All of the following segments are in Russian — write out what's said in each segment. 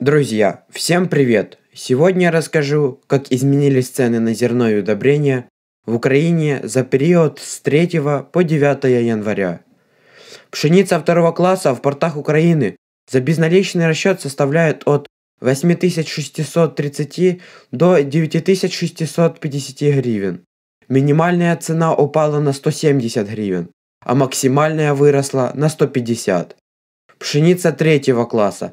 Друзья, всем привет! Сегодня я расскажу, как изменились цены на зерно и удобрения в Украине за период с 3 по 9 января. Пшеница второго класса в портах Украины за безналичный расчет составляет от 8630 до 9650 гривен. Минимальная цена упала на 170 гривен, а максимальная выросла на 150. Пшеница третьего класса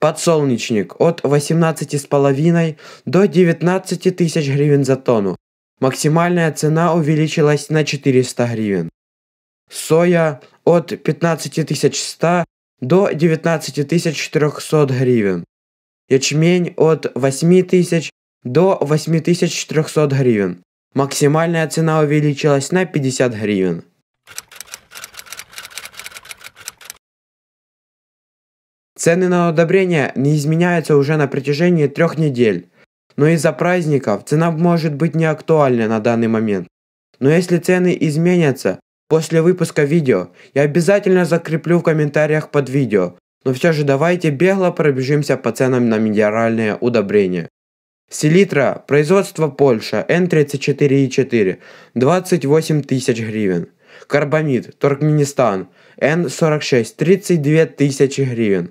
Подсолнечник от 18,5 до 19 тысяч гривен за тонну. Максимальная цена увеличилась на 400 гривен. Соя от 15 100 до 19 400 гривен. Ячмень от 8 тысяч до 8400 гривен. Максимальная цена увеличилась на 50 гривен. Цены на удобрения не изменяются уже на протяжении трех недель, но из-за праздников цена может быть не актуальна на данный момент. Но если цены изменятся после выпуска видео, я обязательно закреплю в комментариях под видео, но все же давайте бегло пробежимся по ценам на минеральные удобрения. Селитра, производство Польша, N34E4, 28 тысяч гривен. Карбамид, Туркменистан, N46, 32 тысячи гривен.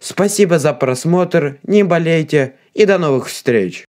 Спасибо за просмотр, не болейте и до новых встреч!